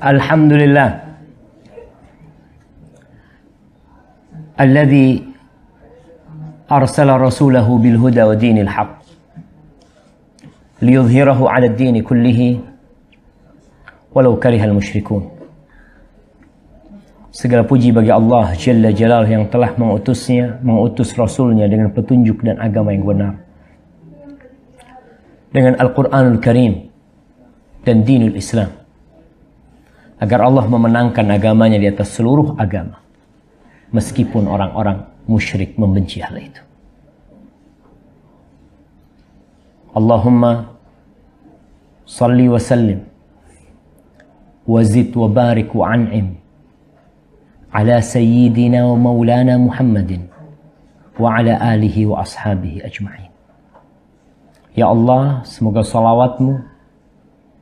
الحمد لله الذي أرسل رسوله بالهدى ودين الحق ليظهره على الدين كله walau karihal musyrikun. Segala puji bagi Allah Jalla Jalal yang telah mengutusnya, mengutus Rasulnya dengan petunjuk dan agama yang benar. Dengan Al-Quranul Karim dan dinul Islam agar Allah memenangkan agamanya di atas seluruh agama meskipun orang-orang musyrik membenci hal itu Allahumma salli wa sallim wa wa barik ala sayyidina wa maulana Muhammadin, wa ala alihi wa ashabihi ajma'in. Ya Allah, semoga salawatmu,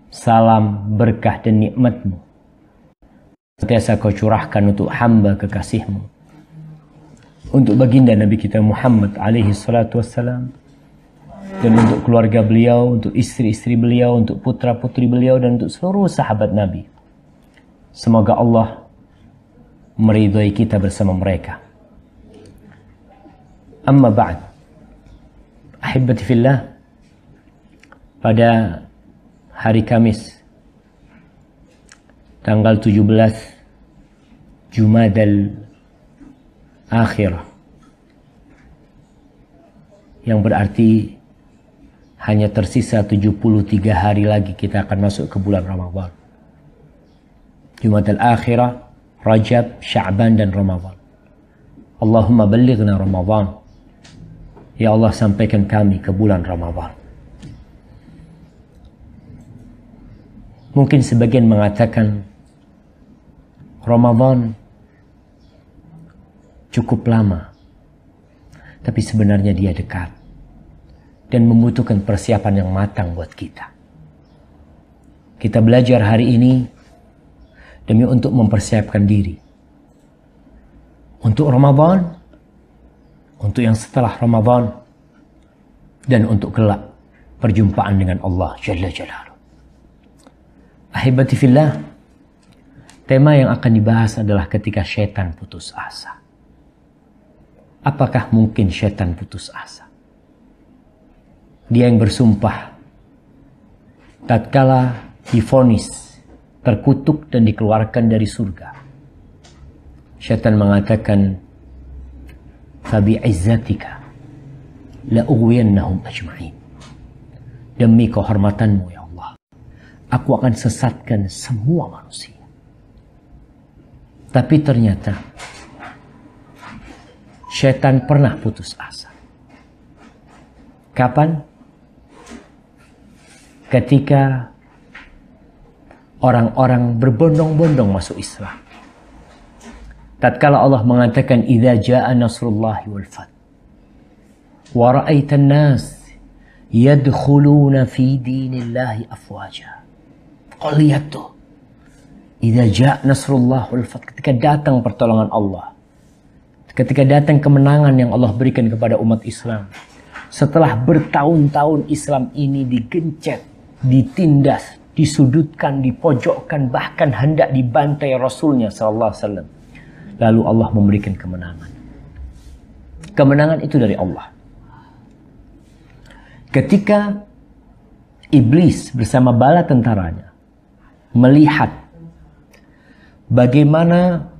salam, berkah dan nikmatmu Biasa kau curahkan untuk hamba kekasihmu. Untuk baginda Nabi kita Muhammad alaihi salatu wassalam. Dan untuk keluarga beliau, untuk istri-istri beliau, untuk putra-putri beliau, dan untuk seluruh sahabat Nabi. Semoga Allah meridhai kita bersama mereka. Amma ba'd. Ahibati fillah. Pada hari Kamis tanggal 17 Jumadal Akhir, yang berarti hanya tersisa 73 hari lagi kita akan masuk ke bulan Ramadhan. Jumadal Akhirah, Rajab, Sya'ban dan Ramadhan. Allahumma balighna Ramadhan. Ya Allah sampaikan kami ke bulan Ramadhan. Mungkin sebagian mengatakan Ramadan cukup lama, tapi sebenarnya dia dekat dan membutuhkan persiapan yang matang buat kita. Kita belajar hari ini demi untuk mempersiapkan diri. Untuk Ramadan, untuk yang setelah Ramadan, dan untuk kelak perjumpaan dengan Allah Jalla Jalla. Ahibati fillah, Tema yang akan dibahas adalah ketika setan putus asa. Apakah mungkin setan putus asa? Dia yang bersumpah tatkala difonis, terkutuk dan dikeluarkan dari surga. Setan mengatakan, "Fabi izzatika la ajma'in." Demi kehormatanmu ya Allah, aku akan sesatkan semua manusia. Tapi ternyata setan pernah putus asa. Kapan? Ketika orang-orang berbondong-bondong masuk Islam. Tatkala Allah mengatakan idza jaa nasrullahi wal fath wa nas yadkhuluna fi dinillahi afwaja. Kau tuh Ida ja' nasrullah wal fath. Ketika datang pertolongan Allah. Ketika datang kemenangan yang Allah berikan kepada umat Islam. Setelah bertahun-tahun Islam ini digencet, ditindas, disudutkan, dipojokkan, bahkan hendak dibantai Rasulnya Sallallahu Alaihi Wasallam. Lalu Allah memberikan kemenangan. Kemenangan itu dari Allah. Ketika iblis bersama bala tentaranya melihat bagaimana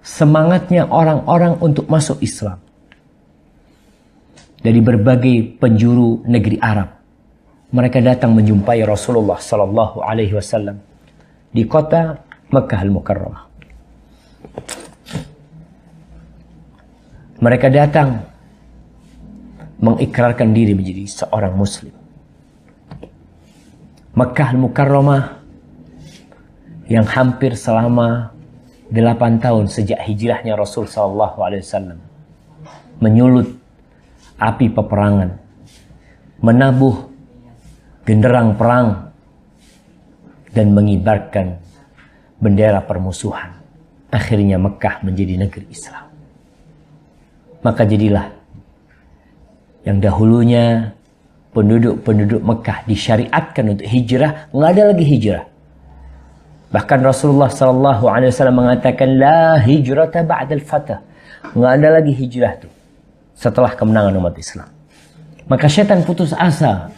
semangatnya orang-orang untuk masuk Islam dari berbagai penjuru negeri Arab. Mereka datang menjumpai Rasulullah sallallahu alaihi wasallam di kota Mekah Al-Mukarramah. Mereka datang mengikrarkan diri menjadi seorang muslim. Mekah Al-Mukarramah yang hampir selama 8 tahun sejak hijrahnya Rasul SAW Alaihi menyulut api peperangan, menabuh genderang perang, dan mengibarkan bendera permusuhan. Akhirnya Mekah menjadi negeri Islam. Maka jadilah yang dahulunya penduduk-penduduk Mekah disyariatkan untuk hijrah, nggak ada lagi hijrah Bahkan Rasulullah sallallahu alaihi wasallam mengatakan la hijrata ba'dal fatah. Enggak ada lagi hijrah tuh setelah kemenangan umat Islam. Maka setan putus asa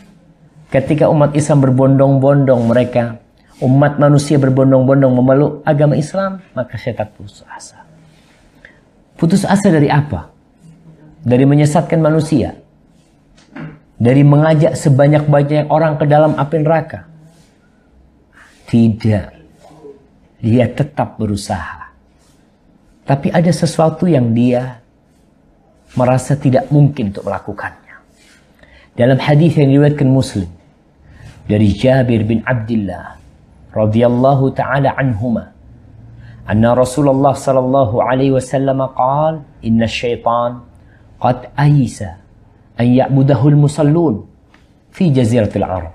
ketika umat Islam berbondong-bondong mereka umat manusia berbondong-bondong memeluk agama Islam, maka setan putus asa. Putus asa dari apa? Dari menyesatkan manusia. Dari mengajak sebanyak-banyak orang ke dalam api neraka. Tidak dia tetap berusaha. Tapi ada sesuatu yang dia merasa tidak mungkin untuk melakukannya. Dalam hadis yang diriwayatkan Muslim dari Jabir bin Abdullah radhiyallahu taala anhuma anna Rasulullah sallallahu alaihi wasallam qaal inna syaitan qad aisa an ya'budahu al-musallun fi jaziratil arab.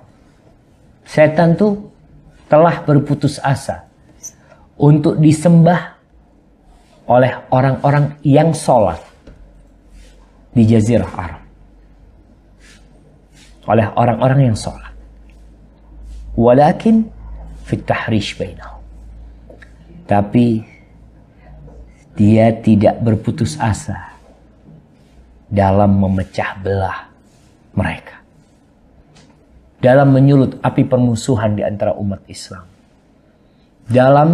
Setan itu telah berputus asa untuk disembah oleh orang-orang yang sholat di Jazirah Arab. Oleh orang-orang yang sholat. Walakin fitnah tahrish Tapi dia tidak berputus asa dalam memecah belah mereka. Dalam menyulut api permusuhan di antara umat Islam. Dalam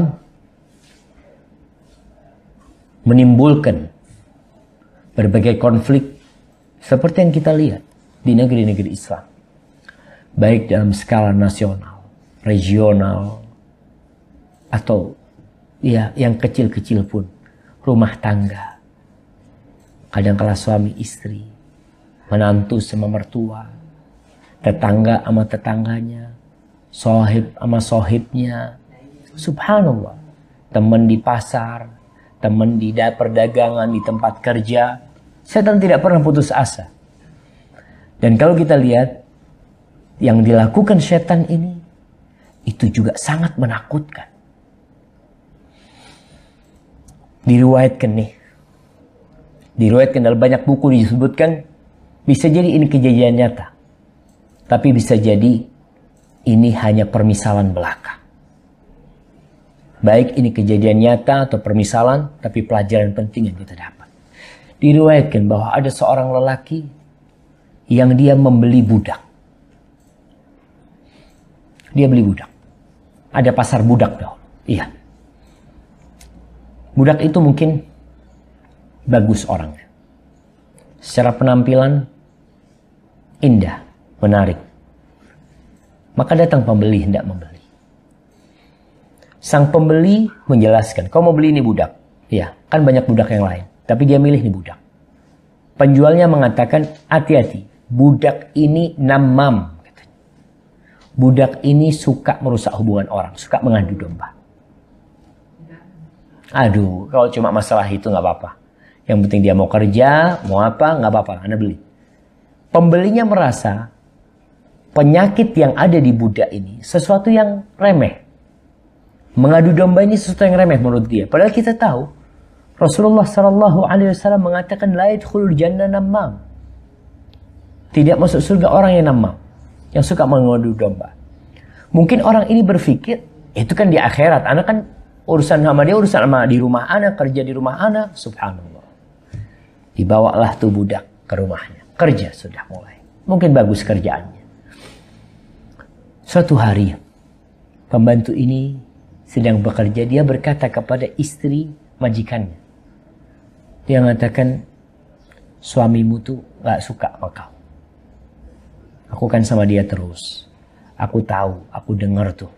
menimbulkan berbagai konflik seperti yang kita lihat di negeri-negeri Islam. Baik dalam skala nasional, regional, atau ya yang kecil-kecil pun. Rumah tangga, kadang-kala suami istri, menantu sama mertua, tetangga sama tetangganya, sohib sama sohibnya. Subhanallah, teman di pasar, teman di perdagangan, di tempat kerja. Setan tidak pernah putus asa. Dan kalau kita lihat, yang dilakukan setan ini, itu juga sangat menakutkan. Diriwayatkan nih, diriwayatkan dalam banyak buku disebutkan, bisa jadi ini kejadian nyata. Tapi bisa jadi ini hanya permisalan belaka. Baik ini kejadian nyata atau permisalan, tapi pelajaran penting yang kita dapat. Diriwayatkan bahwa ada seorang lelaki yang dia membeli budak. Dia beli budak. Ada pasar budak dahulu. Iya. Budak itu mungkin bagus orangnya. Secara penampilan indah, menarik. Maka datang pembeli hendak membeli. Sang pembeli menjelaskan, kau mau beli ini budak. Ya, kan banyak budak yang lain. Tapi dia milih ini budak. Penjualnya mengatakan, hati-hati. Budak ini namam. Budak ini suka merusak hubungan orang. Suka mengadu domba. Aduh, kalau cuma masalah itu nggak apa-apa. Yang penting dia mau kerja, mau apa, nggak apa-apa. Anda beli. Pembelinya merasa penyakit yang ada di budak ini sesuatu yang remeh. Mengadu domba ini sesuatu yang remeh menurut dia. Padahal kita tahu Rasulullah Shallallahu Alaihi Wasallam mengatakan laid khulul jannah namam. Tidak masuk surga orang yang namam, yang suka mengadu domba. Mungkin orang ini berpikir itu kan di akhirat, anak kan urusan sama dia urusan sama di rumah anak, kerja di rumah anak, subhanallah. Dibawalah tuh budak ke rumahnya, kerja sudah mulai. Mungkin bagus kerjaannya. Suatu hari, pembantu ini sedang bekerja, dia berkata kepada istri majikannya. Dia mengatakan, suamimu tuh gak suka sama kau. Aku kan sama dia terus. Aku tahu, aku dengar tuh.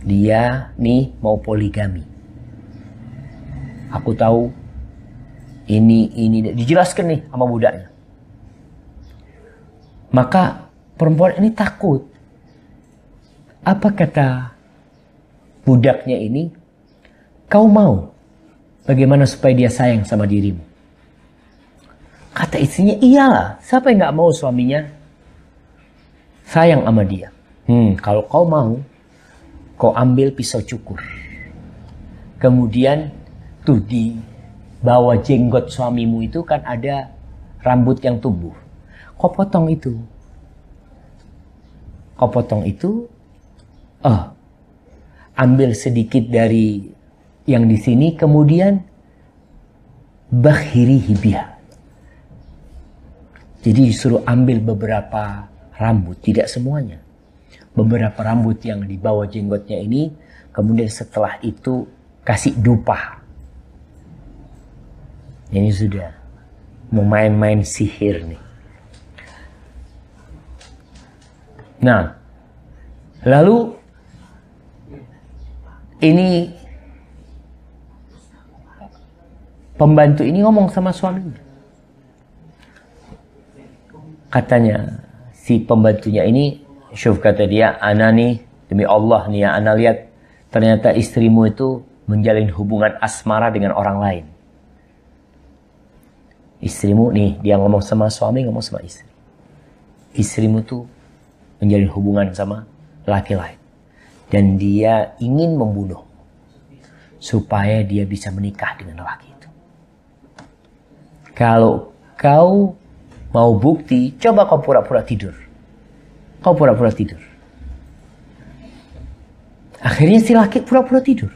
Dia nih mau poligami. Aku tahu ini, ini, dijelaskan nih sama budaknya. Maka perempuan ini takut. Apa kata budaknya ini, kau mau bagaimana supaya dia sayang sama dirimu? Kata istrinya, iyalah. Siapa yang gak mau suaminya sayang sama dia? Hmm, kalau kau mau, kau ambil pisau cukur. Kemudian tuh di bawah jenggot suamimu itu kan ada rambut yang tumbuh. Kau potong itu. Kau potong itu, oh, ambil sedikit dari yang di sini kemudian bakhiri hibiah. Jadi disuruh ambil beberapa rambut, tidak semuanya. Beberapa rambut yang di bawah jenggotnya ini, kemudian setelah itu kasih dupa. Ini sudah mau main-main sihir nih. Nah, lalu ini pembantu ini ngomong sama suaminya. Katanya si pembantunya ini, Syuf kata dia, Ana nih, demi Allah nih ya, Ana lihat ternyata istrimu itu menjalin hubungan asmara dengan orang lain. Istrimu nih, dia ngomong sama suami, ngomong sama istri. Istrimu tuh menjalin hubungan sama laki lain dan dia ingin membunuh supaya dia bisa menikah dengan lelaki itu. Kalau kau mau bukti, coba kau pura-pura tidur. Kau pura-pura tidur. Akhirnya si laki pura-pura tidur.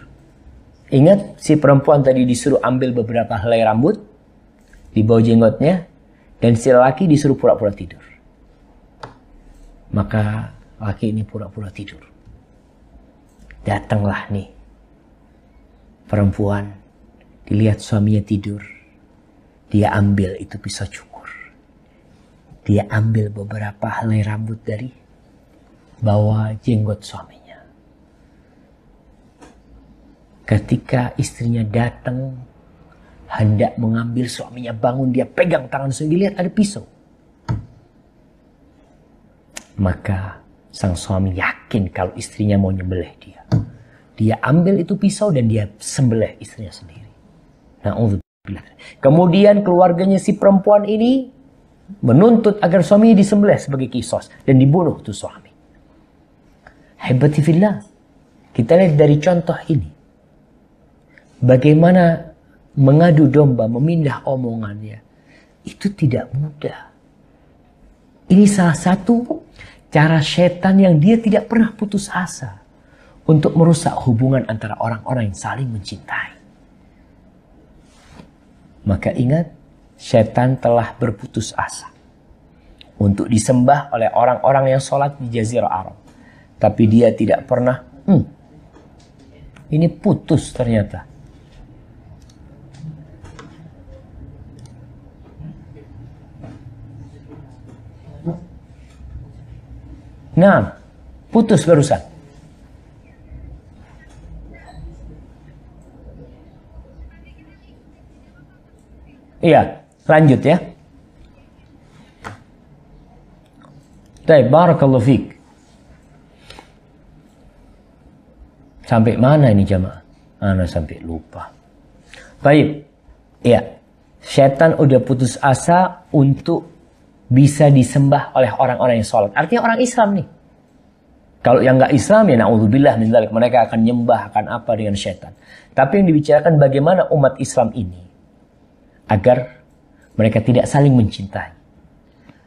Ingat si perempuan tadi disuruh ambil beberapa helai rambut di bawah jenggotnya dan si laki disuruh pura-pura tidur. Maka laki ini pura-pura tidur datanglah nih perempuan dilihat suaminya tidur dia ambil itu pisau cukur dia ambil beberapa helai rambut dari bawah jenggot suaminya ketika istrinya datang hendak mengambil suaminya bangun dia pegang tangan suami lihat ada pisau maka Sang suami yakin kalau istrinya mau nyembelih dia. Dia ambil itu pisau dan dia sembelih istrinya sendiri. Nah, Kemudian keluarganya si perempuan ini menuntut agar suaminya disembelih sebagai kisos dan dibunuh tuh suami. Hebatifillah. Kita lihat dari contoh ini. Bagaimana mengadu domba, memindah omongannya. Itu tidak mudah. Ini salah satu cara setan yang dia tidak pernah putus asa untuk merusak hubungan antara orang-orang yang saling mencintai. Maka ingat, setan telah berputus asa untuk disembah oleh orang-orang yang sholat di Jazirah Arab. Tapi dia tidak pernah, hmm, ini putus ternyata. Nah, putus barusan. Iya, lanjut ya. Baik, barakallahu fiik. Sampai mana ini jamaah? Mana sampai lupa. Baik. Iya. Setan udah putus asa untuk bisa disembah oleh orang-orang yang sholat. Artinya orang Islam nih. Kalau yang nggak Islam ya na'udzubillah min Mereka akan nyembah akan apa dengan syaitan. Tapi yang dibicarakan bagaimana umat Islam ini agar mereka tidak saling mencintai.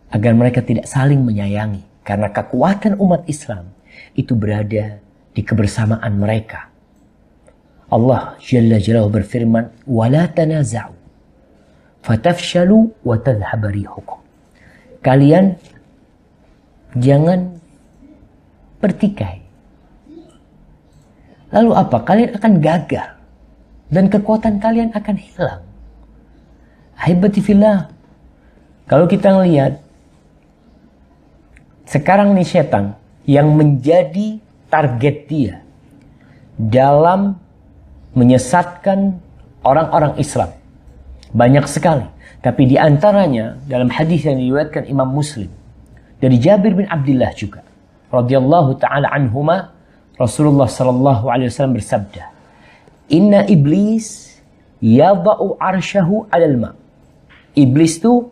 Agar mereka tidak saling menyayangi. Karena kekuatan umat Islam itu berada di kebersamaan mereka. Allah Jalla Jalla berfirman, "Wala tanaza'u فَتَفْشَلُوا wa Kalian jangan bertikai. Lalu apa? Kalian akan gagal. Dan kekuatan kalian akan hilang. Ahibatifillah. Kalau kita melihat sekarang nih setan yang menjadi target dia dalam menyesatkan orang-orang Islam banyak sekali. Tapi di antaranya dalam hadis yang diriwayatkan Imam Muslim dari Jabir bin Abdullah juga radhiyallahu taala anhuma Rasulullah sallallahu alaihi wasallam bersabda Inna iblis yadau arsyahu alal ma Iblis itu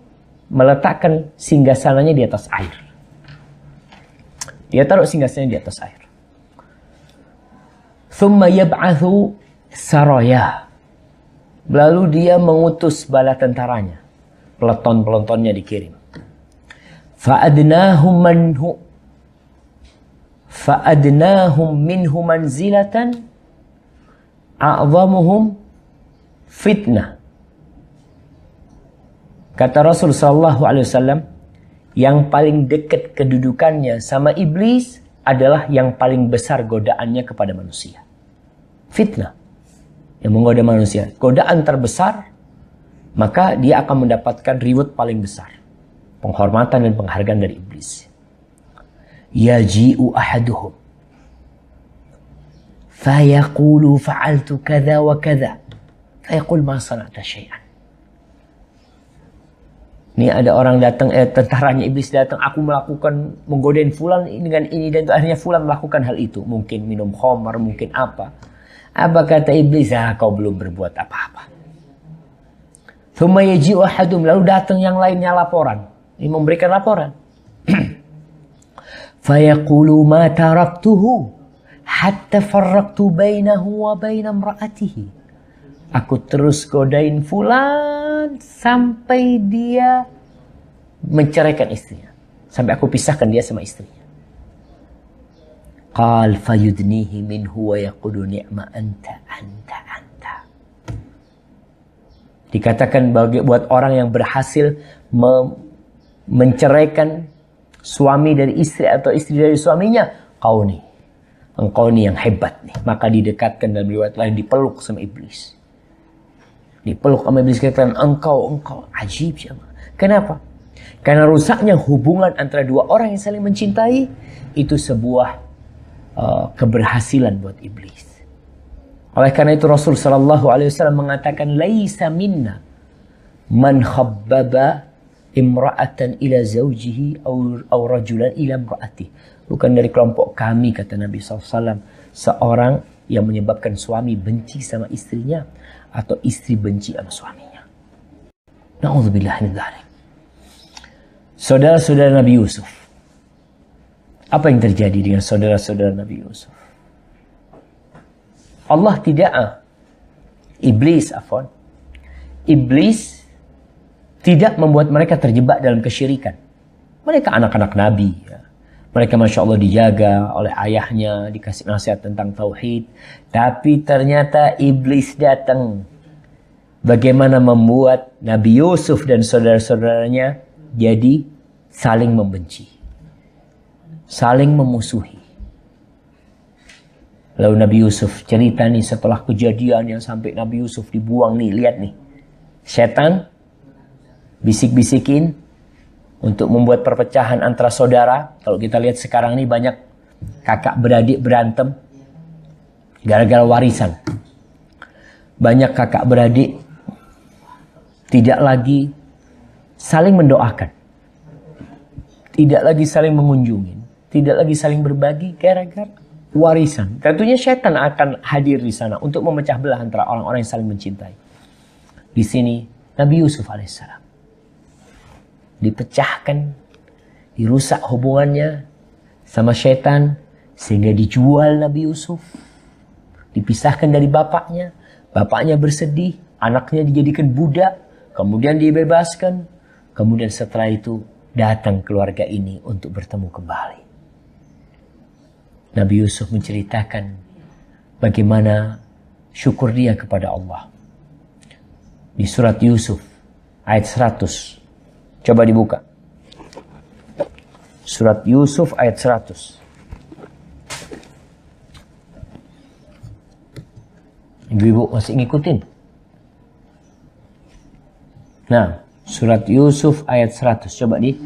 meletakkan singgasananya di atas air. Dia taruh singgasananya di atas air. Thumma yab'athu saraya Lalu dia mengutus bala tentaranya. Peleton-peletonnya dikirim. Fa'adnahum manhu. Fa'adnahum minhu manzilatan. A'zamuhum fitnah. Kata Rasul Sallallahu Alaihi Wasallam, yang paling dekat kedudukannya sama iblis adalah yang paling besar godaannya kepada manusia. Fitnah yang menggoda manusia, godaan terbesar, maka dia akan mendapatkan reward paling besar. Penghormatan dan penghargaan dari iblis. Yaji'u ahaduhum. Fayaqulu fa'altu kada wa kada. Fayaqul ma sana'ta syai'an. Ini ada orang datang, eh, tentaranya iblis datang. Aku melakukan menggodain Fulan dengan ini dan itu. Akhirnya Fulan melakukan hal itu. Mungkin minum khamar, mungkin apa apa kata iblis? Ah, kau belum berbuat apa-apa. Thumayaji ahadum. Lalu datang yang lainnya laporan. Ini memberikan laporan. Fayaqulu ma taraktuhu hatta farraqtu bainahu wa baina imra'atihi. Aku terus godain fulan sampai dia menceraikan istrinya. Sampai aku pisahkan dia sama istrinya. قال فيدنيه منه ويقول نعم أنت أنت أنت dikatakan bagi buat orang yang berhasil me, menceraikan suami dari istri atau istri dari suaminya kau nih engkau nih yang hebat nih maka didekatkan dalam riwayat lain dipeluk sama iblis dipeluk sama iblis katakan engkau engkau ajib siapa kenapa karena rusaknya hubungan antara dua orang yang saling mencintai itu sebuah Uh, keberhasilan buat iblis. Oleh karena itu Rasul Shallallahu Alaihi Wasallam mengatakan laisa minna man khabbaba imra'atan ila zaujihi aw, aw rajulan ila imra'ati. Bukan dari kelompok kami kata Nabi SAW seorang yang menyebabkan suami benci sama istrinya atau istri benci sama suaminya. Nauzubillah min Saudara-saudara Nabi Yusuf apa yang terjadi dengan saudara-saudara Nabi Yusuf? Allah tidak ah. iblis afon. iblis tidak membuat mereka terjebak dalam kesyirikan mereka anak-anak nabi ya. mereka masya Allah dijaga oleh ayahnya dikasih nasihat tentang tauhid tapi ternyata iblis datang bagaimana membuat Nabi Yusuf dan saudara-saudaranya jadi saling membenci saling memusuhi. Lalu Nabi Yusuf cerita nih setelah kejadian yang sampai Nabi Yusuf dibuang nih, lihat nih. Setan bisik-bisikin untuk membuat perpecahan antara saudara. Kalau kita lihat sekarang nih banyak kakak beradik berantem gara-gara warisan. Banyak kakak beradik tidak lagi saling mendoakan. Tidak lagi saling mengunjungi tidak lagi saling berbagi gara-gara warisan. Tentunya setan akan hadir di sana untuk memecah belah antara orang-orang yang saling mencintai. Di sini Nabi Yusuf alaihissalam dipecahkan, dirusak hubungannya sama setan sehingga dijual Nabi Yusuf, dipisahkan dari bapaknya, bapaknya bersedih, anaknya dijadikan budak, kemudian dibebaskan, kemudian setelah itu datang keluarga ini untuk bertemu kembali. Nabi Yusuf menceritakan bagaimana syukur dia kepada Allah. Di surat Yusuf ayat 100. Coba dibuka. Surat Yusuf ayat 100. Ibu-ibu masih ngikutin? Nah, surat Yusuf ayat 100. Coba di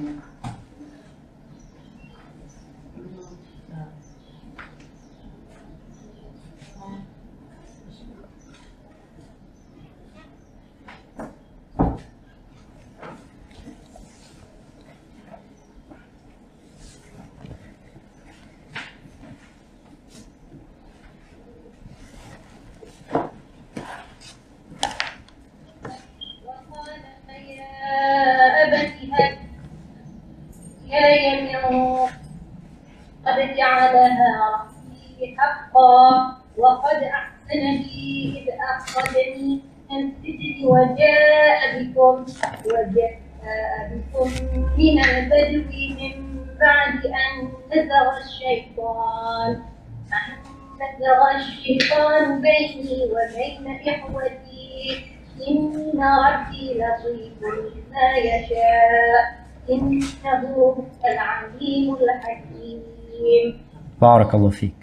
Barakallahu fiik.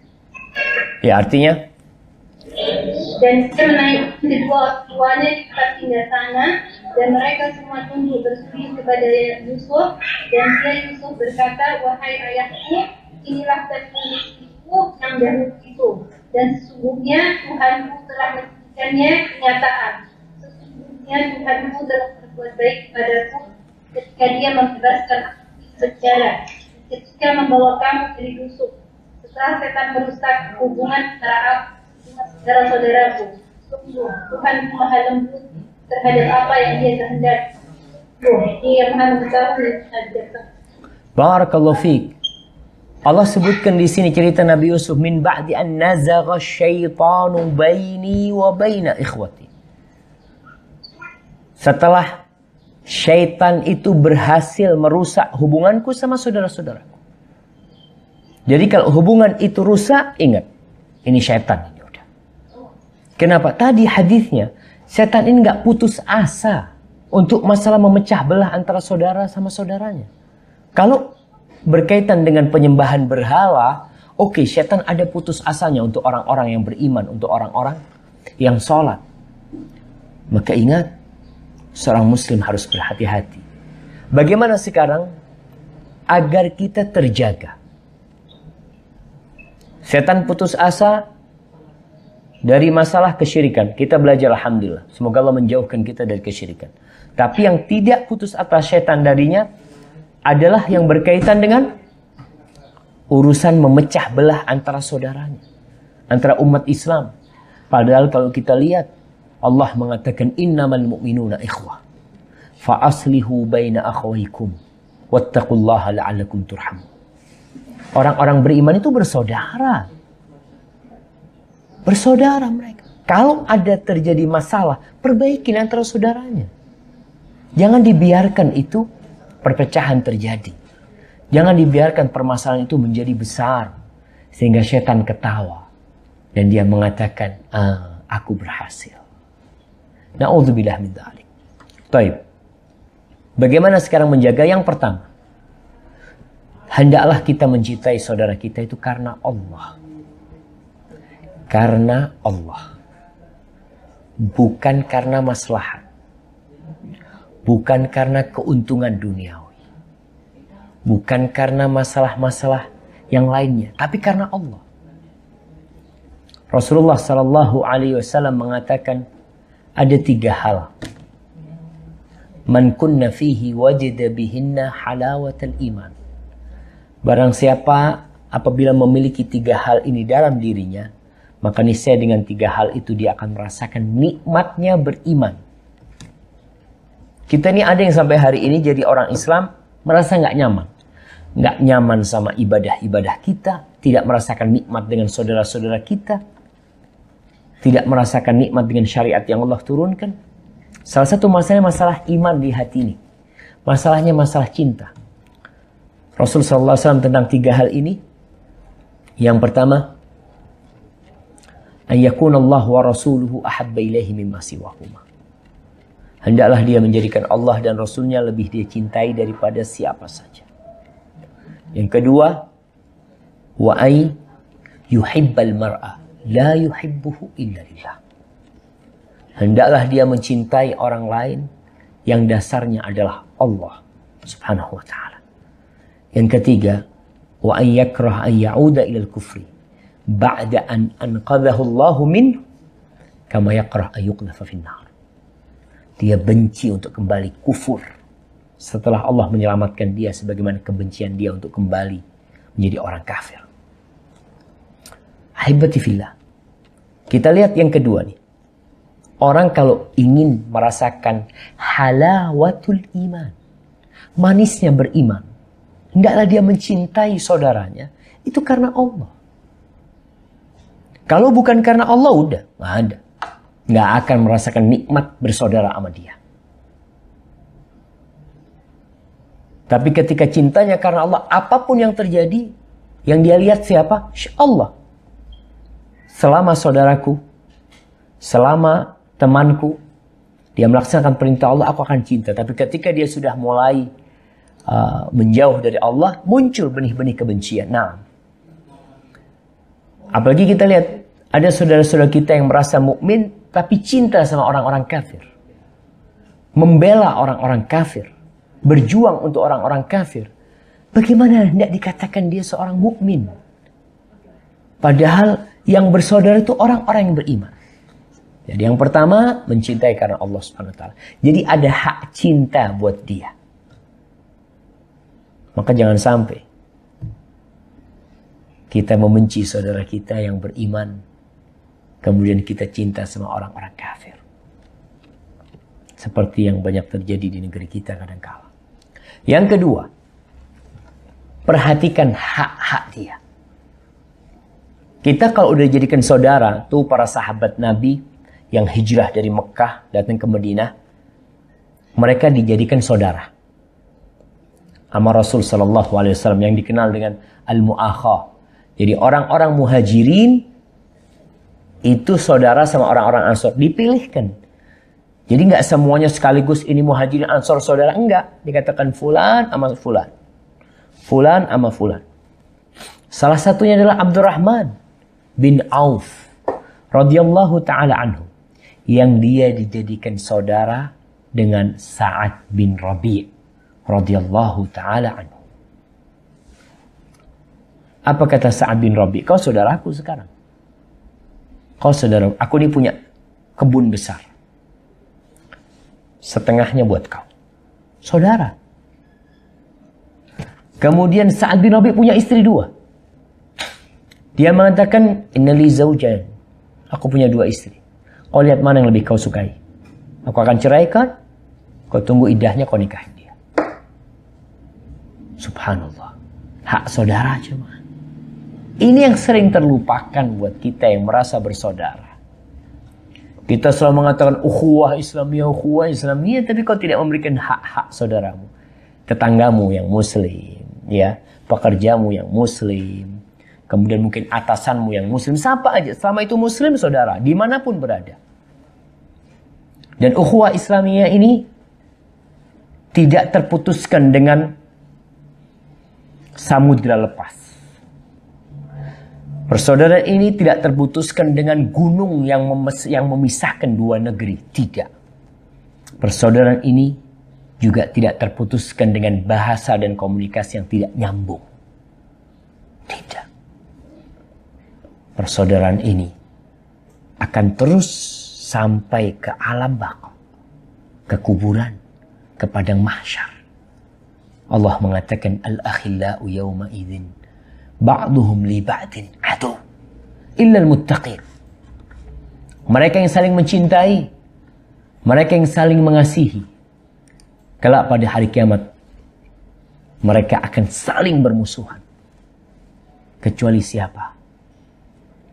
Ya artinya dan saya kedua tuanya di tempat tinggal sana dan mereka semua tunduk bersujud kepada Yusuf dan dia Yusuf berkata wahai ayahku inilah tertulisku yang dahulu itu dan sesungguhnya Tuhanku telah menjadikannya kenyataan sesungguhnya Tuhanku telah berbuat baik kepadaku ketika dia membebaskan sejarah ketika membawa kamu dari Yusuf telah setan merusak hubungan antara saudara-saudaraku. Sungguh, Tuhan maha lembut terhadap apa yang dia kehendaki. Dia maha mengetahui Barakallahu fiik. Allah sebutkan di sini cerita Nabi Yusuf min ba'di an nazagha syaitanu baini wa baina ikhwati. Setelah syaitan itu berhasil merusak hubunganku sama saudara-saudaraku. Jadi kalau hubungan itu rusak, ingat. Ini syaitan ini udah. Kenapa? Tadi hadisnya, setan ini nggak putus asa untuk masalah memecah belah antara saudara sama saudaranya. Kalau berkaitan dengan penyembahan berhala, oke, okay, setan ada putus asanya untuk orang-orang yang beriman, untuk orang-orang yang sholat. Maka ingat, seorang muslim harus berhati-hati. Bagaimana sekarang agar kita terjaga? Setan putus asa dari masalah kesyirikan. Kita belajar Alhamdulillah. Semoga Allah menjauhkan kita dari kesyirikan. Tapi yang tidak putus asa setan darinya adalah yang berkaitan dengan urusan memecah belah antara saudaranya. Antara umat Islam. Padahal kalau kita lihat Allah mengatakan innamal mu'minuna ikhwah. Fa aslihu baina akhawaykum. Wattaqullaha la'allakum turhamun. Orang-orang beriman itu bersaudara. Bersaudara mereka. Kalau ada terjadi masalah, perbaiki antara saudaranya. Jangan dibiarkan itu perpecahan terjadi. Jangan dibiarkan permasalahan itu menjadi besar sehingga setan ketawa dan dia mengatakan, ah, "Aku berhasil." Na'udzubillah min dzalik. Baik. Bagaimana sekarang menjaga yang pertama? hendaklah kita mencintai saudara kita itu karena Allah. Karena Allah. Bukan karena maslahat. Bukan karena keuntungan duniawi. Bukan karena masalah-masalah yang lainnya, tapi karena Allah. Rasulullah Shallallahu Alaihi Wasallam mengatakan ada tiga hal. Man kunna fihi wajida bihinna halawatal iman. Barang siapa apabila memiliki tiga hal ini dalam dirinya, maka niscaya dengan tiga hal itu dia akan merasakan nikmatnya beriman. Kita ini ada yang sampai hari ini jadi orang Islam merasa nggak nyaman. Nggak nyaman sama ibadah-ibadah kita, tidak merasakan nikmat dengan saudara-saudara kita, tidak merasakan nikmat dengan syariat yang Allah turunkan. Salah satu masalahnya masalah iman di hati ini. Masalahnya masalah cinta. Rasul Sallallahu Alaihi Wasallam tentang tiga hal ini. Yang pertama, ayakun Allah wa Rasuluhu ahad ilaihi mimma siwahuma. Hendaklah dia menjadikan Allah dan Rasulnya lebih dia cintai daripada siapa saja. Yang kedua, wa ay yuhibbal mar'a la yuhibbuhu illa lillah. Hendaklah dia mencintai orang lain yang dasarnya adalah Allah Subhanahu wa taala. Yang ketiga, wa an an ya'uda ila al kufri ba'da an anqadhahu Allahu min kama yakrah an-nar. Dia benci untuk kembali kufur setelah Allah menyelamatkan dia sebagaimana kebencian dia untuk kembali menjadi orang kafir. Ahibati fillah. Kita lihat yang kedua nih. Orang kalau ingin merasakan halawatul iman, manisnya beriman, Tidaklah dia mencintai saudaranya, itu karena Allah. Kalau bukan karena Allah, udah nggak ada, nggak akan merasakan nikmat bersaudara sama dia. Tapi ketika cintanya karena Allah, apapun yang terjadi, yang dia lihat siapa? Allah. Selama saudaraku, selama temanku, dia melaksanakan perintah Allah, aku akan cinta. Tapi ketika dia sudah mulai Ah, menjauh dari Allah, muncul benih-benih kebencian. Nah, apalagi kita lihat ada saudara-saudara kita yang merasa mukmin tapi cinta sama orang-orang kafir. Membela orang-orang kafir, berjuang untuk orang-orang kafir. Bagaimana tidak dikatakan dia seorang mukmin? Padahal yang bersaudara itu orang-orang yang beriman. Jadi yang pertama mencintai karena Allah Subhanahu wa taala. Jadi ada hak cinta buat dia. Maka jangan sampai kita membenci saudara kita yang beriman. Kemudian kita cinta sama orang-orang kafir. Seperti yang banyak terjadi di negeri kita kadang kala. Yang kedua, perhatikan hak-hak dia. Kita kalau udah jadikan saudara, tuh para sahabat Nabi yang hijrah dari Mekah datang ke Madinah, mereka dijadikan saudara sama Rasul Shallallahu Alaihi Wasallam yang dikenal dengan al muakha Jadi orang-orang muhajirin itu saudara sama orang-orang ansor dipilihkan. Jadi nggak semuanya sekaligus ini muhajirin ansor saudara enggak dikatakan fulan sama fulan, fulan sama fulan. Salah satunya adalah Abdurrahman bin Auf radhiyallahu taala anhu yang dia dijadikan saudara dengan Sa'ad bin Rabi' radhiyallahu taala anhu. Apa kata Sa'ad bin Rabi? Kau saudaraku sekarang. Kau saudara, aku ini punya kebun besar. Setengahnya buat kau. Saudara. Kemudian Sa'ad bin Rabi punya istri dua. Dia mengatakan, Innali Aku punya dua istri. Kau lihat mana yang lebih kau sukai. Aku akan ceraikan. Kau tunggu idahnya kau nikahin. Subhanallah. Hak saudara cuma. Ini yang sering terlupakan buat kita yang merasa bersaudara. Kita selalu mengatakan ukhuwah Islamiyah, ukhuwah Islamiyah, tapi kau tidak memberikan hak-hak saudaramu. Tetanggamu yang muslim, ya, pekerjamu yang muslim, kemudian mungkin atasanmu yang muslim, siapa aja, selama itu muslim saudara, dimanapun berada. Dan ukhuwah Islamiyah ini tidak terputuskan dengan samudra lepas. Persaudaraan ini tidak terputuskan dengan gunung yang, memes yang memisahkan dua negeri. Tidak. Persaudaraan ini juga tidak terputuskan dengan bahasa dan komunikasi yang tidak nyambung. Tidak. Persaudaraan ini akan terus sampai ke alam bakal, ke kuburan, ke padang mahsyar. Allah mengatakan al-akhillau yawma idzin ba'dhum li ba'din adu illa al-muttaqin. Mereka yang saling mencintai, mereka yang saling mengasihi. Kelak pada hari kiamat mereka akan saling bermusuhan. Kecuali siapa?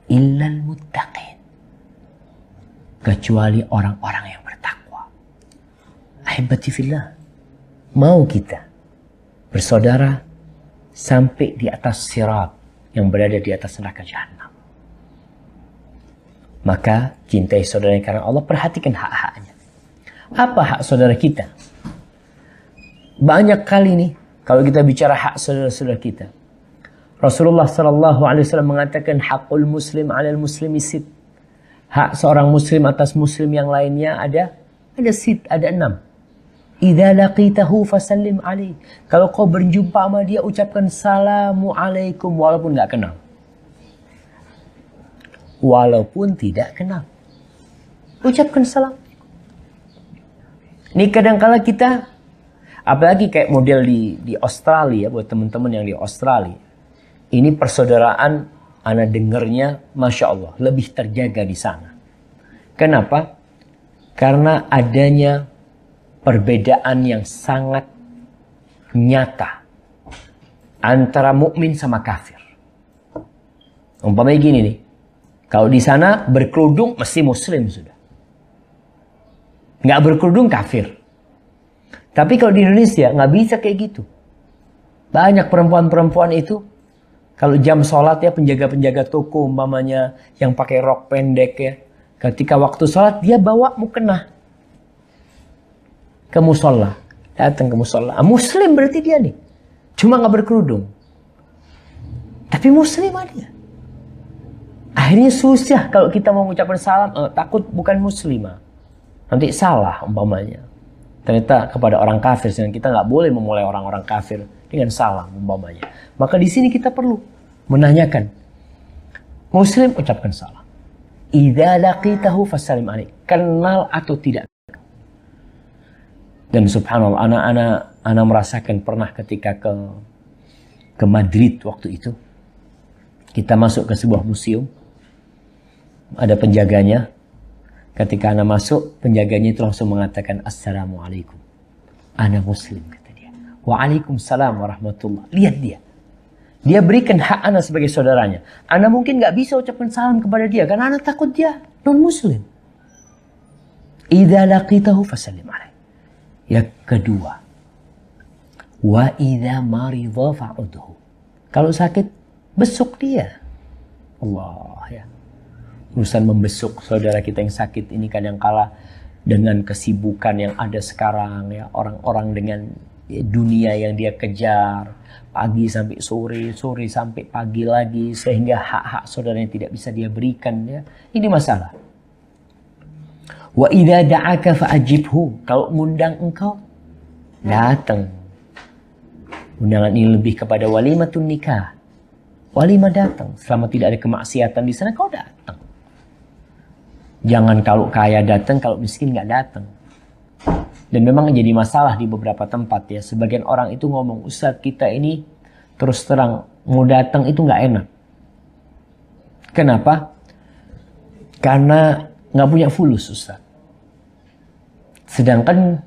al muttaqin. Kecuali orang-orang yang bertakwa. Ahibati fillah. Mau kita bersaudara sampai di atas sirat yang berada di atas neraka jahanam. Maka cintai saudara karena Allah perhatikan hak-haknya. Apa hak saudara kita? Banyak kali nih kalau kita bicara hak saudara-saudara kita. Rasulullah Shallallahu Alaihi Wasallam mengatakan hakul muslim alal muslimi sit. Hak seorang muslim atas muslim yang lainnya ada ada sit ada enam. Idza laqitahu fasallim alaih. Kalau kau berjumpa sama dia ucapkan salamu alaikum walaupun nggak kenal. Walaupun tidak kenal. Ucapkan salam. Ini kadangkala kita apalagi kayak model di di Australia buat teman-teman yang di Australia. Ini persaudaraan anak dengernya Masya Allah lebih terjaga di sana. Kenapa? Karena adanya perbedaan yang sangat nyata antara mukmin sama kafir. Umpamanya gini nih. Kalau di sana berkerudung mesti muslim sudah. Nggak berkerudung kafir. Tapi kalau di Indonesia nggak bisa kayak gitu. Banyak perempuan-perempuan itu kalau jam sholat ya penjaga-penjaga toko umpamanya yang pakai rok pendek ya. Ketika waktu sholat dia bawa mukenah ke musola, datang ke musola. Ah, muslim berarti dia nih, cuma nggak berkerudung. Tapi muslim dia. Akhirnya susah kalau kita mau mengucapkan salam, eh, takut bukan muslimah. Nanti salah umpamanya. Ternyata kepada orang kafir, dengan kita nggak boleh memulai orang-orang kafir dengan salam umpamanya. Maka di sini kita perlu menanyakan, Muslim ucapkan salam. Idza laqitahu fasalim alaik. Kenal atau tidak dan subhanallah, anak-anak anak merasakan pernah ketika ke ke Madrid waktu itu. Kita masuk ke sebuah museum. Ada penjaganya. Ketika anak masuk, penjaganya itu langsung mengatakan Assalamualaikum. Anak muslim kata dia. Waalaikumsalam warahmatullah. Lihat dia. Dia berikan hak anak sebagai saudaranya. Anak mungkin gak bisa ucapkan salam kepada dia karena anak takut dia non muslim. Iza laqitahu fasalim alaikum. Yang kedua, wa idza maridha fa'udhu. Kalau sakit, besuk dia. Allah ya. Urusan membesuk saudara kita yang sakit ini kadang kala dengan kesibukan yang ada sekarang ya, orang-orang dengan ya, dunia yang dia kejar pagi sampai sore, sore sampai pagi lagi sehingga hak-hak saudara yang tidak bisa dia berikan ya. Ini masalah. Wa idza da'aka fa'ajibhu. Kalau mengundang engkau, datang. Undangan ini lebih kepada walimatun nikah. Walimah datang. Selama tidak ada kemaksiatan di sana, kau datang. Jangan kalau kaya datang, kalau miskin nggak datang. Dan memang jadi masalah di beberapa tempat ya. Sebagian orang itu ngomong, Ustaz kita ini terus terang mau datang itu nggak enak. Kenapa? Karena nggak punya fulus Ustaz. Sedangkan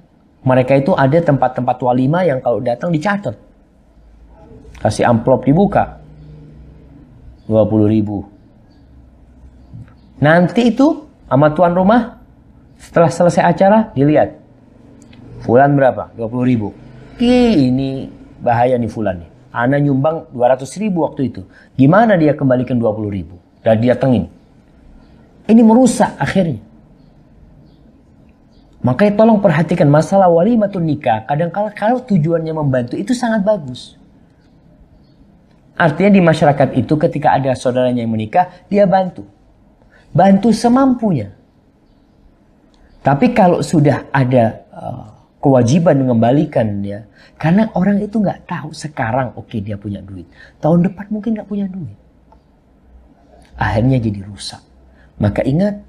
mereka itu ada tempat-tempat walima yang kalau datang dicatat. Kasih amplop dibuka. 20 ribu. Nanti itu sama tuan rumah setelah selesai acara dilihat. Fulan berapa? 20 ribu. Ki, ini bahaya nih Fulan nih. Ana nyumbang 200 ribu waktu itu. Gimana dia kembalikan 20 ribu? Dan dia tengin. Ini merusak akhirnya. Makanya tolong perhatikan masalah walimatun nikah. Kadang-kala kalau tujuannya membantu itu sangat bagus. Artinya di masyarakat itu ketika ada saudaranya yang menikah, dia bantu. Bantu semampunya. Tapi kalau sudah ada uh, kewajiban mengembalikan ya, karena orang itu nggak tahu sekarang oke okay, dia punya duit, tahun depan mungkin nggak punya duit. Akhirnya jadi rusak. Maka ingat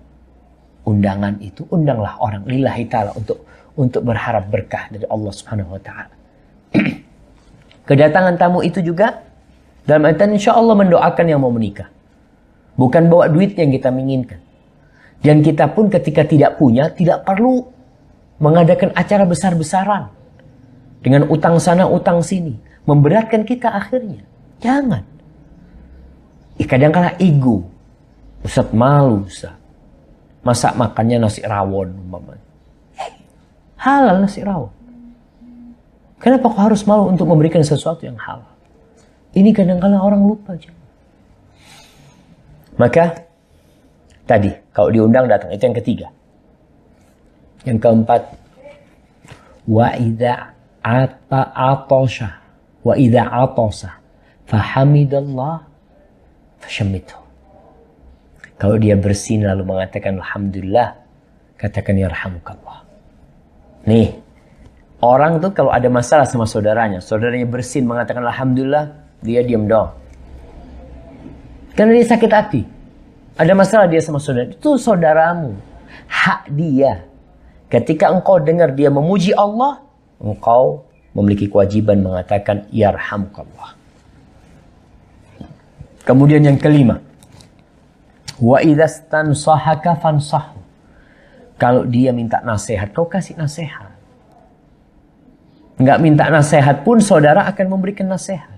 undangan itu undanglah orang lillahi taala untuk untuk berharap berkah dari Allah Subhanahu wa taala. Kedatangan tamu itu juga dalam artian insya Allah mendoakan yang mau menikah. Bukan bawa duit yang kita inginkan. Dan kita pun ketika tidak punya tidak perlu mengadakan acara besar-besaran dengan utang sana utang sini memberatkan kita akhirnya. Jangan. Kadang-kala ego. Ustaz malu, Ustaz. Masak makannya nasi rawon Halal nasi rawon. Kenapa kau harus malu untuk memberikan sesuatu yang halal? Ini kadang-kadang orang lupa. Maka tadi kalau diundang datang itu yang ketiga. Yang keempat wa idha ata atosha wa idha atosha fahamidallah fashamidhu kalau dia bersin lalu mengatakan Alhamdulillah, katakan ya Yarhamukallah. Nih, orang tuh kalau ada masalah sama saudaranya, saudaranya bersin mengatakan Alhamdulillah, dia diam dong. Karena dia sakit hati. Ada masalah dia sama saudara. Itu saudaramu. Hak dia. Ketika engkau dengar dia memuji Allah, engkau memiliki kewajiban mengatakan Yarhamukallah. Kemudian yang kelima, Wa idastan sahaka fansahu. Kalau dia minta nasihat, kau kasih nasihat. Enggak minta nasihat pun saudara akan memberikan nasihat.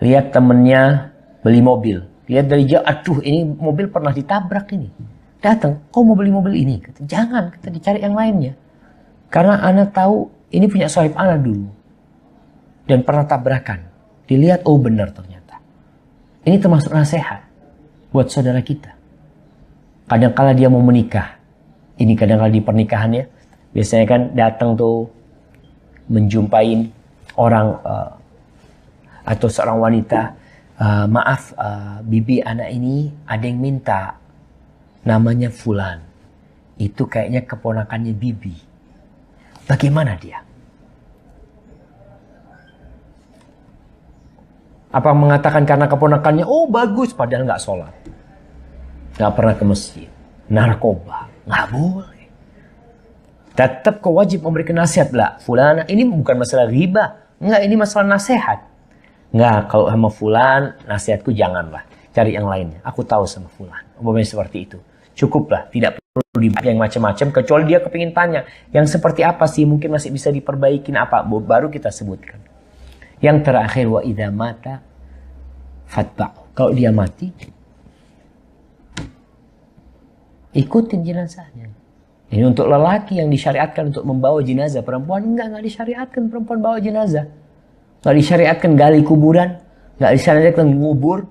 Lihat temennya beli mobil. Lihat dari jauh, aduh ini mobil pernah ditabrak ini. Datang, kau mau beli mobil ini? Kata, Jangan, kita dicari yang lainnya. Karena anak tahu ini punya sahib anak dulu. Dan pernah tabrakan. Dilihat, oh benar ternyata. Ini termasuk nasihat buat saudara kita. Kadangkala dia mau menikah. Ini kadangkala di pernikahannya. Biasanya kan datang tuh menjumpain orang uh, atau seorang wanita. Uh, maaf, uh, bibi anak ini ada yang minta namanya Fulan. Itu kayaknya keponakannya bibi. Bagaimana dia? Apa mengatakan karena keponakannya, oh bagus padahal nggak sholat. Nggak pernah ke masjid. Narkoba. Nggak boleh. Tetap kau wajib memberikan nasihat. Lah, fulana ini bukan masalah riba. Nggak, ini masalah nasihat. Nggak, kalau sama fulan, nasihatku janganlah. Cari yang lainnya. Aku tahu sama fulan. Umpamanya seperti itu. Cukuplah, tidak perlu dibahas yang macam-macam kecuali dia kepingin tanya yang seperti apa sih mungkin masih bisa diperbaikin apa baru kita sebutkan yang terakhir wa idza mata fatba. Kalau dia mati ikutin jenazahnya. Ini untuk lelaki yang disyariatkan untuk membawa jenazah. Perempuan enggak, enggak disyariatkan perempuan bawa jenazah. Enggak disyariatkan gali kuburan. Enggak disyariatkan mengubur,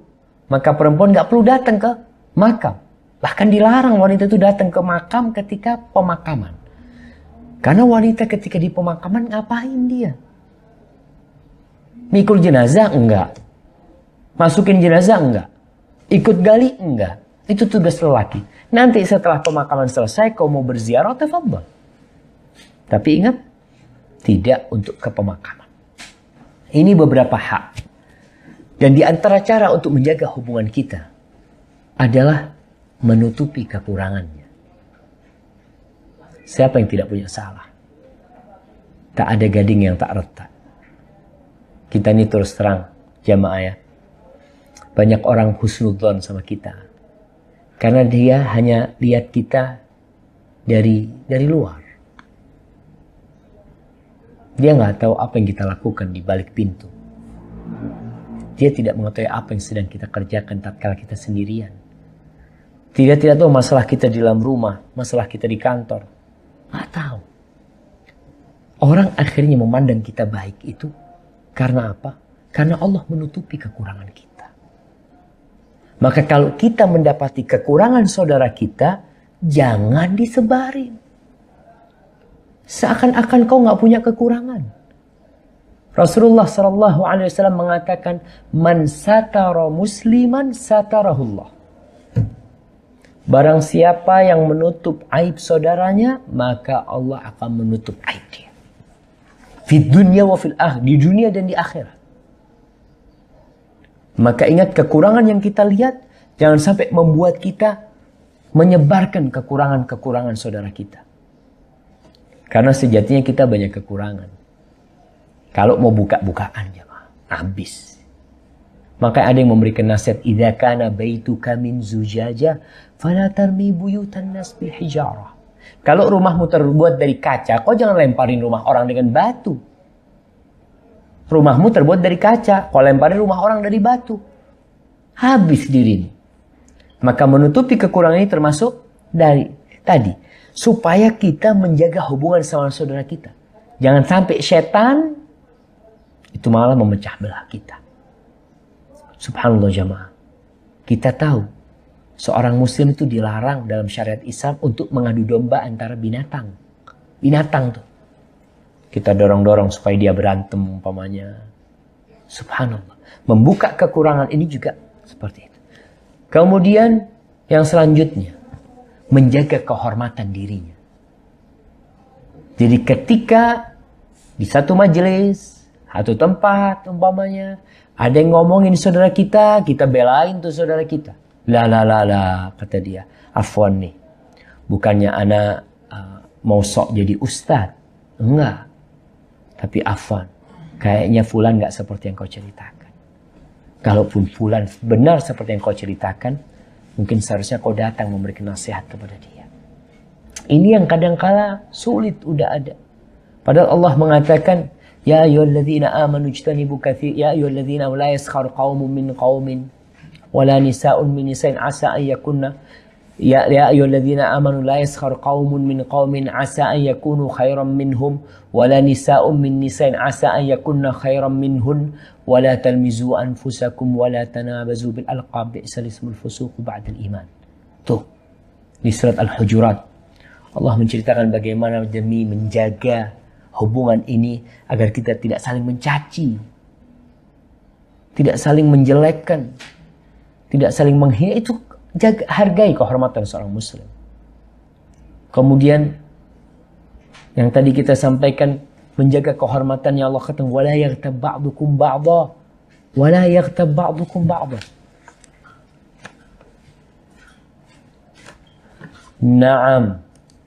Maka perempuan enggak perlu datang ke makam. Bahkan dilarang wanita itu datang ke makam ketika pemakaman. Karena wanita ketika di pemakaman ngapain dia? Mikul jenazah enggak. Masukin jenazah enggak. Ikut gali enggak. Itu tugas lelaki. Nanti setelah pemakaman selesai kau mau berziarah tafadhol. Tapi ingat tidak untuk ke pemakaman. Ini beberapa hak. Dan di antara cara untuk menjaga hubungan kita adalah menutupi kekurangannya. Siapa yang tidak punya salah? Tak ada gading yang tak retak. Kita ini terus terang jamaah ya. Banyak orang husnudon sama kita. Karena dia hanya lihat kita dari dari luar. Dia nggak tahu apa yang kita lakukan di balik pintu. Dia tidak mengetahui apa yang sedang kita kerjakan tatkala kita sendirian. Dia tidak tahu masalah kita di dalam rumah, masalah kita di kantor. Nggak tahu. Orang akhirnya memandang kita baik itu karena apa? Karena Allah menutupi kekurangan kita. Maka kalau kita mendapati kekurangan saudara kita, jangan disebarin. Seakan-akan kau nggak punya kekurangan. Rasulullah Shallallahu Alaihi Wasallam mengatakan, "Man satara musliman satarahullah." Barang siapa yang menutup aib saudaranya, maka Allah akan menutup aib dia. Fi dunia wa fil akhir. Di dunia dan di akhirat. Maka ingat kekurangan yang kita lihat. Jangan sampai membuat kita menyebarkan kekurangan-kekurangan saudara kita. Karena sejatinya kita banyak kekurangan. Kalau mau buka-bukaan jemaah, habis. Maka ada yang memberikan nasihat, "Idza kana baituka min zujaja, fala tarmi buyutan nas bihijarah." Kalau rumahmu terbuat dari kaca, kau jangan lemparin rumah orang dengan batu. Rumahmu terbuat dari kaca, kau lemparin rumah orang dari batu. Habis dirimu. Maka menutupi kekurangan ini termasuk dari tadi. Supaya kita menjaga hubungan sama saudara kita. Jangan sampai setan itu malah memecah belah kita. Subhanallah jamaah. Kita tahu seorang muslim itu dilarang dalam syariat Islam untuk mengadu domba antara binatang. Binatang tuh. Kita dorong-dorong supaya dia berantem umpamanya. Subhanallah. Membuka kekurangan ini juga seperti itu. Kemudian yang selanjutnya, menjaga kehormatan dirinya. Jadi ketika di satu majelis, atau tempat umpamanya, ada yang ngomongin saudara kita, kita belain tuh saudara kita. La la la la, kata dia. Afwan nih. Bukannya ana uh, mau sok jadi ustad. Enggak. Tapi afwan. Kayaknya Fulan nggak seperti yang kau ceritakan. Kalaupun Fulan benar seperti yang kau ceritakan, mungkin seharusnya kau datang memberikan nasihat kepada dia. Ini yang kadangkala sulit udah ada. Padahal Allah mengatakan, Ya ayuhalladzina amanu jtanibu kathir, Ya ayuhalladzina la yaskhar qawmun min qawmin ولا نساء من نساء عسى أن يكن يا, أيها الذين آمنوا لا يسخر قوم من قوم عسى أن يكونوا خيرا منهم ولا نساء من نساء عسى أن يكن خيرا منهن ولا تلمزوا أنفسكم ولا تنابزوا بالألقاب بئس الاسم الفسوق بعد الإيمان تو لسورة الحجرات Allah menceritakan bagaimana demi menjaga hubungan ini agar kita tidak saling mencaci, tidak saling menjelekkan, tidak saling menghina itu jaga, hargai kehormatan seorang muslim. Kemudian yang tadi kita sampaikan menjaga kehormatan yang Allah katakan wala yaghtab ba'dukum ba'dha wala yaghtab ba'dukum ba'dha. Naam,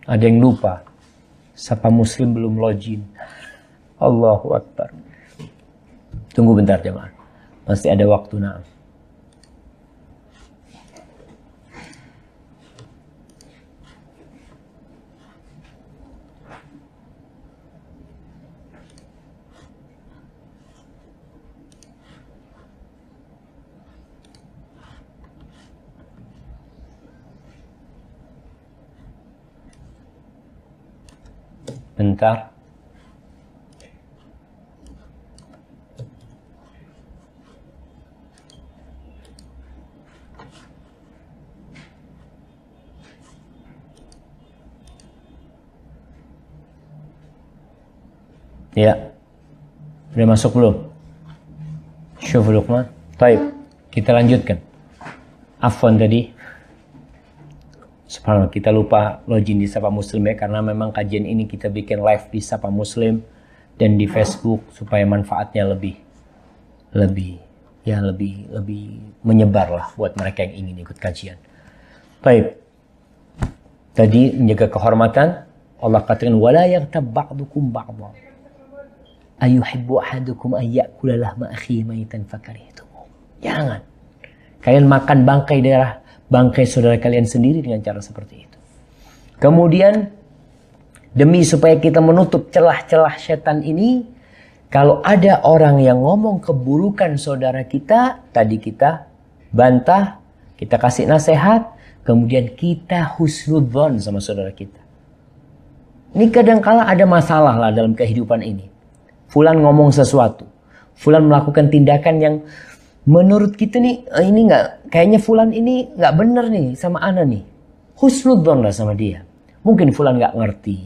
ada yang lupa. siapa muslim belum login. Allahu akbar. Tunggu bentar jemaah. Masih ada waktu naam. Bentar. Ya. Udah masuk belum? Syufu Luqman. baik Kita lanjutkan. Afwan tadi. Subhanallah, kita lupa login di Sapa Muslim ya, karena memang kajian ini kita bikin live di Sapa Muslim dan di Facebook supaya manfaatnya lebih, lebih, ya lebih, lebih menyebar lah buat mereka yang ingin ikut kajian. Baik, tadi menjaga kehormatan, Allah katakan, wala يَغْتَبْ بَعْضُكُمْ بَعْضًا Ayuhibbu ahadukum أَيَّأْكُلَ لَهْمَ أَخِي مَيْتًا itu Jangan. Kalian makan bangkai darah bangkai saudara kalian sendiri dengan cara seperti itu. Kemudian demi supaya kita menutup celah-celah setan ini, kalau ada orang yang ngomong keburukan saudara kita, tadi kita bantah, kita kasih nasihat, kemudian kita husnudzon sama saudara kita. Ini kadangkala ada masalah lah dalam kehidupan ini. Fulan ngomong sesuatu. Fulan melakukan tindakan yang menurut kita nih eh, ini nggak kayaknya Fulan ini nggak bener nih sama Ana nih husnudon lah sama dia mungkin Fulan nggak ngerti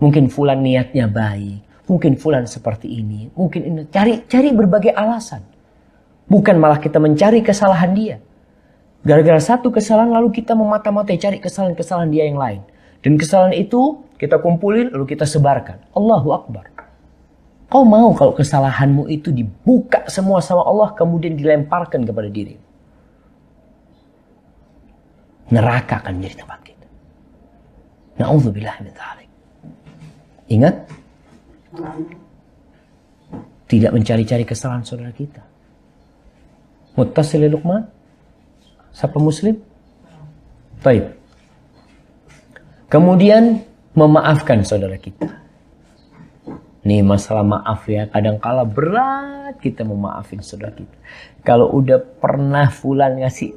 mungkin Fulan niatnya baik mungkin Fulan seperti ini mungkin ini cari cari berbagai alasan bukan malah kita mencari kesalahan dia gara-gara satu kesalahan lalu kita memata-matai cari kesalahan-kesalahan dia yang lain dan kesalahan itu kita kumpulin lalu kita sebarkan Allahu Akbar Kau mau kalau kesalahanmu itu dibuka semua sama Allah kemudian dilemparkan kepada diri Neraka akan menjadi tempat kita. Na'udzubillah min Ingat. Tidak mencari-cari kesalahan saudara kita. Muttasil Luqman. Siapa muslim? Taib. Kemudian memaafkan saudara kita Nih masalah maaf ya, kadang kadangkala berat kita memaafin saudara kita. Kalau udah pernah fulan ngasih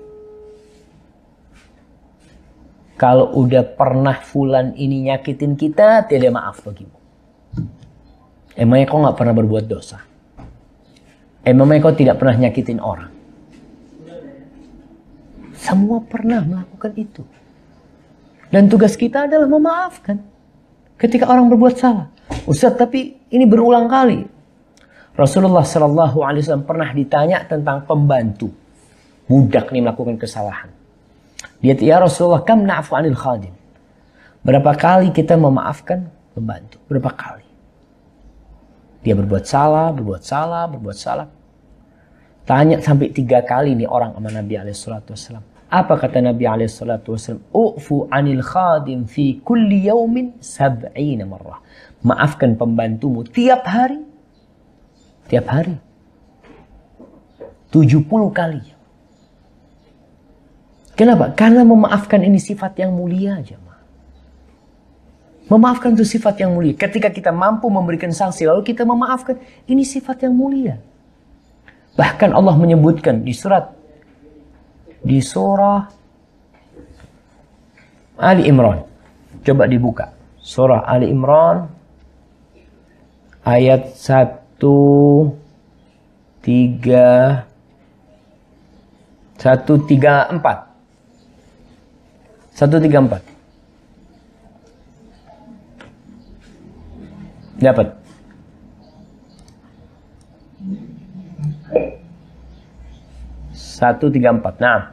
kalau udah pernah fulan ini nyakitin kita, tidak maaf bagimu. Emangnya kau nggak pernah berbuat dosa? Emangnya kau tidak pernah nyakitin orang? Semua pernah melakukan itu. Dan tugas kita adalah memaafkan ketika orang berbuat salah. Ustaz, tapi ini berulang kali. Rasulullah Shallallahu Alaihi Wasallam pernah ditanya tentang pembantu budak nih melakukan kesalahan. Dia ya Rasulullah kam na'fu anil khadim. Berapa kali kita memaafkan pembantu? Berapa kali? Dia berbuat salah, berbuat salah, berbuat salah. Tanya sampai tiga kali nih orang sama Nabi Alaihi Wasallam. Apa kata Nabi alaihissalatu wasallam? Ufu anil khadim fi kulli yaumin sab'ina marrah. Maafkan pembantumu tiap hari. Tiap hari. 70 kali. Kenapa? Karena memaafkan ini sifat yang mulia jemaah. Memaafkan itu sifat yang mulia. Ketika kita mampu memberikan sanksi lalu kita memaafkan. Ini sifat yang mulia. Bahkan Allah menyebutkan di surat di surah Ali Imran. Coba dibuka. Surah Ali Imran ayat 1 3 134 134 Dapat. Satu tiga empat. Nah,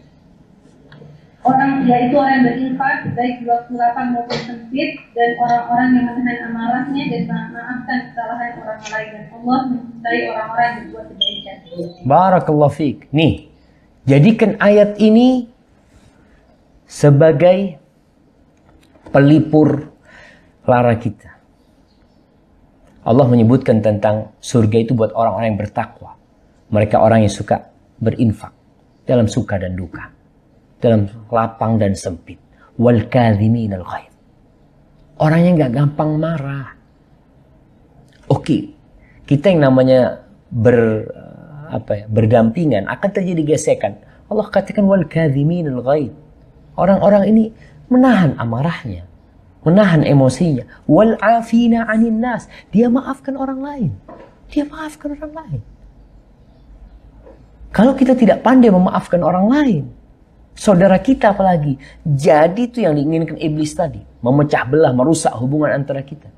Orang yaitu orang yang berinfak baik di waktu lapang maupun sempit dan orang-orang yang menahan amarahnya dan memaafkan kesalahan orang lain dan Allah mencintai orang-orang yang berbuat kebaikan. Barakallahu fiik. Nih, jadikan ayat ini sebagai pelipur lara kita. Allah menyebutkan tentang surga itu buat orang-orang yang bertakwa. Mereka orang yang suka berinfak dalam suka dan duka dalam lapang dan sempit. Wal al ghaib. Orang yang nggak gampang marah. Oke, kita yang namanya ber eh, apa ya, berdampingan akan terjadi gesekan. Allah katakan wal kadhiminal ghaib. Orang-orang ini menahan amarahnya, menahan emosinya. Wal afina anin nas. Dia maafkan orang lain. Dia maafkan orang lain. Kalau kita tidak pandai memaafkan orang lain, saudara kita apalagi. Jadi itu yang diinginkan iblis tadi. Memecah belah, merusak hubungan antara kita.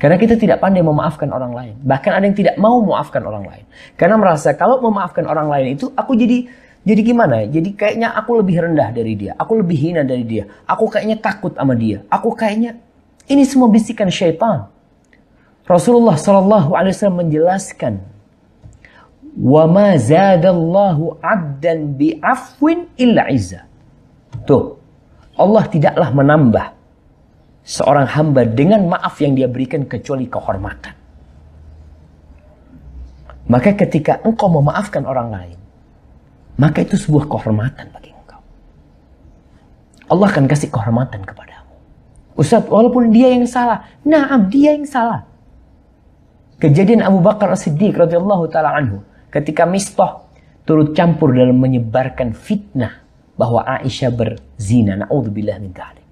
Karena kita tidak pandai memaafkan orang lain. Bahkan ada yang tidak mau memaafkan orang lain. Karena merasa kalau memaafkan orang lain itu aku jadi jadi gimana ya? Jadi kayaknya aku lebih rendah dari dia. Aku lebih hina dari dia. Aku kayaknya takut sama dia. Aku kayaknya ini semua bisikan syaitan. Rasulullah Shallallahu Alaihi Wasallam menjelaskan wa ma zadallahu 'abdan bi'afwin illa izza. Tuh. Allah tidaklah menambah seorang hamba dengan maaf yang dia berikan kecuali kehormatan. Maka ketika engkau memaafkan orang lain, maka itu sebuah kehormatan bagi engkau. Allah akan kasih kehormatan kepadamu. Ustaz, walaupun dia yang salah, naam dia yang salah. Kejadian Abu Bakar As-Siddiq radhiyallahu taala anhu ketika Mistoh turut campur dalam menyebarkan fitnah bahwa Aisyah berzina. Na'udzubillah min ta'ala.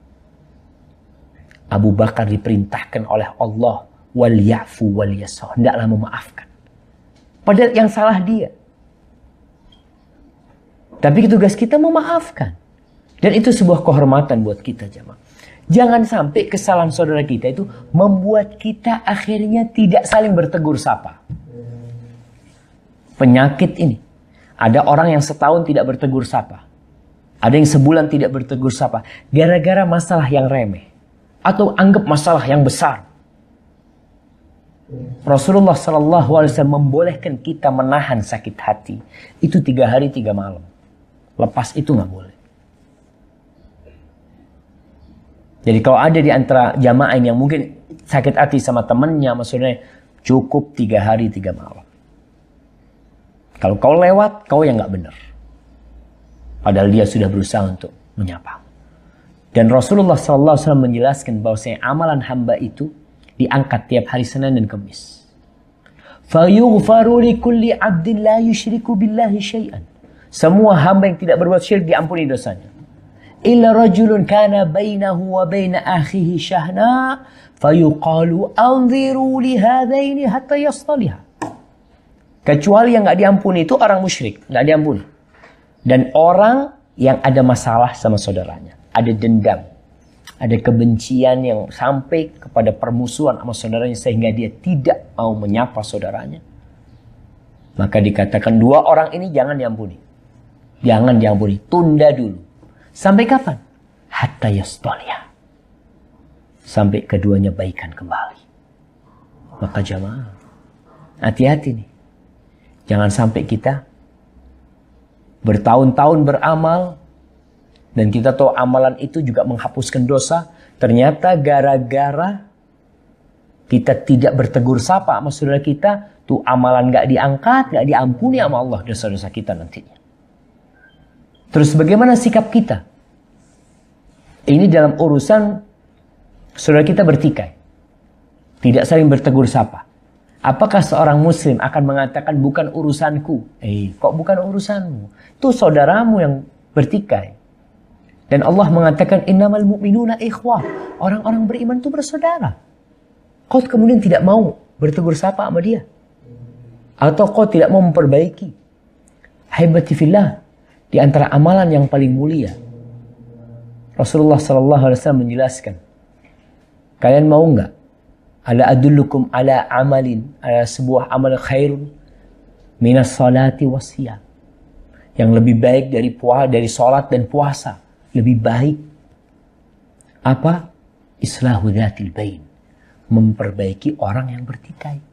Abu Bakar diperintahkan oleh Allah wal yafu wal yasoh. Hendaklah memaafkan. Padahal yang salah dia. Tapi tugas kita memaafkan. Dan itu sebuah kehormatan buat kita jemaah. Jangan sampai kesalahan saudara kita itu membuat kita akhirnya tidak saling bertegur sapa penyakit ini. Ada orang yang setahun tidak bertegur sapa. Ada yang sebulan tidak bertegur sapa. Gara-gara masalah yang remeh. Atau anggap masalah yang besar. Rasulullah SAW membolehkan kita menahan sakit hati itu tiga hari tiga malam. Lepas itu nggak boleh. Jadi kalau ada di antara jamaah yang mungkin sakit hati sama temennya, maksudnya cukup tiga hari tiga malam. Kalau kau lewat, kau yang nggak benar. Padahal dia sudah berusaha untuk menyapa. Dan Rasulullah SAW menjelaskan bahwa amalan hamba itu diangkat tiap hari Senin dan Kamis. Semua hamba yang tidak berbuat syirik diampuni dosanya. Illa rajulun kana bainahu wa baina akhihi shahna, fayuqalu anziru li hadaini hatta yastaliha. Kecuali yang nggak diampuni itu orang musyrik, nggak diampuni. Dan orang yang ada masalah sama saudaranya, ada dendam, ada kebencian yang sampai kepada permusuhan sama saudaranya sehingga dia tidak mau menyapa saudaranya. Maka dikatakan dua orang ini jangan diampuni. Jangan diampuni, tunda dulu. Sampai kapan? Hatta yastolia. Sampai keduanya baikan kembali. Maka jamaah, hati-hati nih. Jangan sampai kita bertahun-tahun beramal dan kita tahu amalan itu juga menghapuskan dosa. Ternyata gara-gara kita tidak bertegur sapa sama saudara kita, tuh amalan gak diangkat, gak diampuni sama Allah dosa-dosa kita nantinya. Terus bagaimana sikap kita? Ini dalam urusan saudara kita bertikai. Tidak saling bertegur sapa. Apakah seorang muslim akan mengatakan bukan urusanku? Eh, kok bukan urusanmu? Itu saudaramu yang bertikai. Dan Allah mengatakan innamal mu'minuna ikhwah. Orang-orang beriman itu bersaudara. Kau kemudian tidak mau bertegur sapa sama dia. Atau kau tidak mau memperbaiki. Hai fillah. Di antara amalan yang paling mulia. Rasulullah SAW menjelaskan. Kalian mau nggak Ala adullukum ala amalin, ala sebuah amal khairun minas salati wasya Yang lebih baik dari puasa, dari salat dan puasa, lebih baik apa? Islahu dzatil bain. Memperbaiki orang yang bertikai.